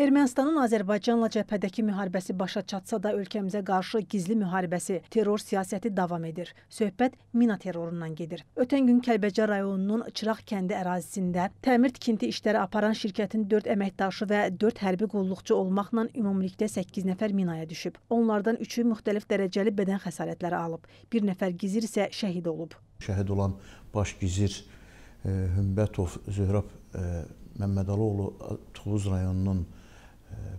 Ermənistanın Azərbaycanla cəbhədəki müharibəsi başa çatsa da ölkəmizə qarşı gizli müharibəsi, terror siyasəti davam edir. Söhbət mina terrorundan gedir. Ötən gün Kəlbəcər rayonunun Çıraq kəndi ərazisində təmir tikinti işləri aparan şirkətin 4 əməkdaşı və 4 hərbi qulluqçu olmaqla ümumilikdə 8 nəfər minaya düşüb. Onlardan 3-ü müxtəlif dərəcəli bədən xəsarətləri alıb. Bir nəfər gizir isə şəhid olub. Şəhid olan baş gizir e, Hümbətov Zöhrab e, Məmmədəloğlu Tovuz rayonunun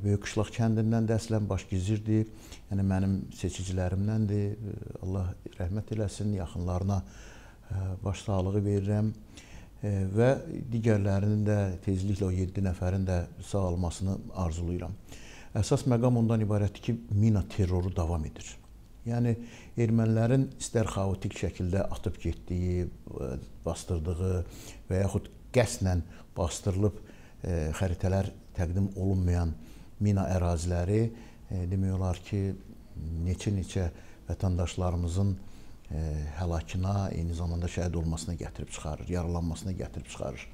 Böyükqışlaq kəndindən də əslən baş gizirdi. Yəni mənim seçicilərimdəndir. Allah rəhmət eləsin, yaxınlarına e, baş sağlığı verirəm e, və digərlərinin də tezliklə o 7 nəfərin də sağalmasını arzulayıram. Əsas məqam ondan ibarətdir ki, mina terroru davam edir. Yəni ermənilərin istər xaotik şəkildə atıb getdiyi, e, bastırdığı və yaxud qəsdən bastırılıb xəritələr təqdim olunmayan mina əraziləri e, demək olar ki, neçə-neçə vətəndaşlarımızın e, həlakına, eyni zamanda şəhid olmasına gətirib çıxarır, yaralanmasına gətirib çıxarır.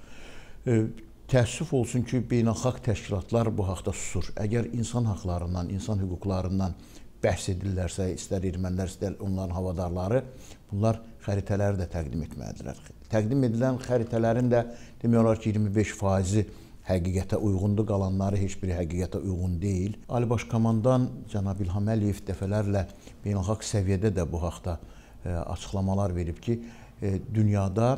E, təəssüf olsun ki, beynəlxalq təşkilatlar bu haqda susur. Əgər insan haqlarından, insan hüquqlarından bəhs edirlərsə, istər ermənilər, istər onların havadarları, bunlar xəritələri də təqdim etməlidirlər. Təqdim edilən xəritələrin də demək olar ki, 25 faizi həqiqətə uyğundur, qalanları heç biri həqiqətə uyğun deyil. Ali Baş Komandan cənab İlham Əliyev dəfələrlə beynəlxalq səviyyədə də bu haqda e, açıqlamalar verib ki, e, dünyada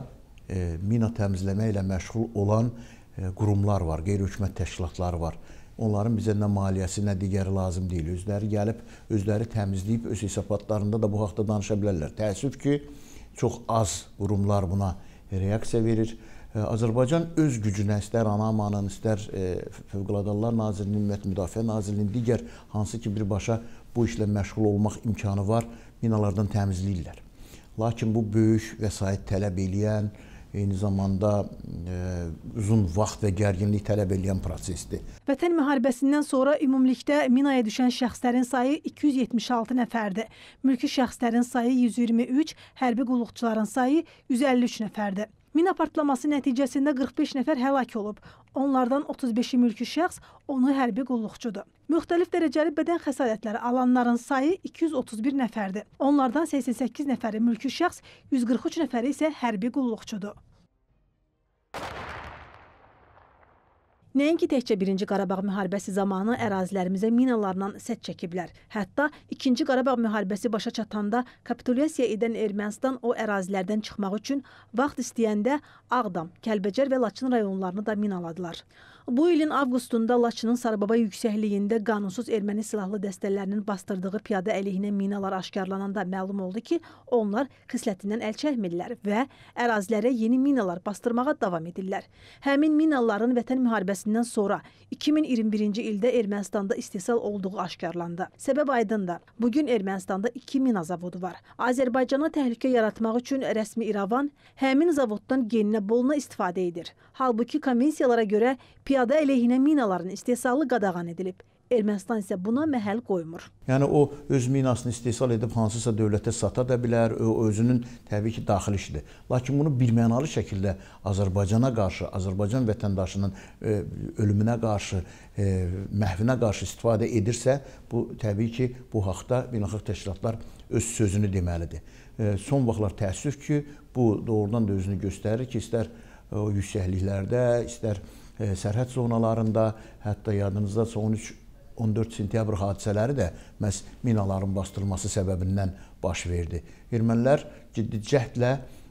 e, mina təmizləmə ilə məşğul olan e, qurumlar var, qeyri-hökumət təşkilatları var. Onların bizə nə maliyyəsi, nə digəri lazım deyil. Özləri gəlib, özləri təmizləyib, öz hesabatlarında da bu haqda danışa bilərlər. Təəssüf ki, çox az qurumlar buna reaksiya verir. Azərbaycan öz gücünə istər Anamanın, istər e, Fövqəladələr Nazirliyinin, ümumiyyətlə Müdafiə Nazirliyinin digər hansı ki birbaşa bu işlə məşğul olmaq imkanı var, minalardan təmizləyirlər. Lakin bu böyük vəsait tələb eləyən, eyni zamanda e, uzun vaxt və gərginlik tələb edən prosesdir. Vətən müharibəsindən sonra ümumilikdə minaya düşən şəxslərin sayı 276 nəfərdir. Mülki şəxslərin sayı 123, hərbi qulluqçuların sayı 153 nəfərdir. Mina partlaması nəticəsində 45 nəfər həlak olub. Onlardan 35-i mülki şəxs, onu hərbi qulluqçudur. Müxtəlif dərəcəli bədən xəsarətləri alanların sayı 231 nəfərdir. Onlardan 88 nəfəri mülki şəxs, 143 nəfəri isə hərbi qulluqçudur. Nəinki təkcə 1-ci Qarabağ müharibəsi zamanı ərazilərimizə minalarla sədd çəkiblər. Hətta 2-ci Qarabağ müharibəsi başa çatanda kapitulyasiya edən Ermənistan o ərazilərdən çıxmaq üçün vaxt istəyəndə Ağdam, Kəlbəcər və Laçın rayonlarını da minaladılar. Bu ilin avqustunda Laçının Sarbaba yüksəkliyində qanunsuz erməni silahlı dəstələrinin bastırdığı piyada əleyhinə minalar aşkarlananda məlum oldu ki, onlar xislətindən əl çəkmirlər və ərazilərə yeni minalar bastırmağa davam edirlər. Həmin minaların vətən müharibəsindən sonra 2021-ci ildə Ermənistanda istehsal olduğu aşkarlandı. Səbəb aydındır. Bu gün Ermənistanda 2 mina zavodu var. Azərbaycana təhlükə yaratmaq üçün rəsmi İrəvan həmin zavoddan geninə boluna istifadə edir. Halbuki konvensiyalara görə piyada piyada əleyhinə minaların istehsalı qadağan edilib. Ermənistan isə buna məhəl qoymur. Yəni o öz minasını istehsal edib hansısa dövlətə sata da bilər, o özünün təbii ki, daxili işidir. Lakin bunu birmənalı şəkildə Azərbaycana qarşı, Azərbaycan vətəndaşının e, ölümünə qarşı, e, məhvinə qarşı istifadə edirsə, bu təbii ki, bu haqqda beynəlxalq təşkilatlar öz sözünü deməlidir. E, son vaxtlar təəssüf ki, bu doğrudan da özünü göstərir ki, istər e, o yüksəkliklərdə, istər e, E, sərhəd zonalarında, hətta yadınızdadsa 13 14 sentyabr hadisələri də məhz minaların bastırılması səbəbindən baş verdi. Ermənilər ciddi cəhdlə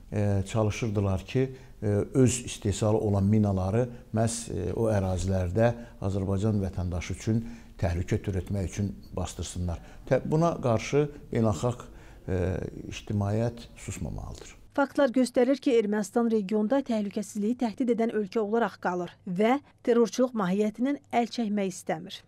e, çalışırdılar ki, e, öz istehsalı olan minaları məhz o ərazilərdə Azərbaycan vətəndaşı üçün təhlükə törətmək üçün bastırsınlar. Buna qarşı beynəlxalq ictimaiyyət susmamalıdır. Faktlar göstərir ki, Ermənistan regionda təhlükəsizliyi təhdid edən ölkə olaraq qalır və terrorçuluq mahiyyətindən əl çəkmək istəmir.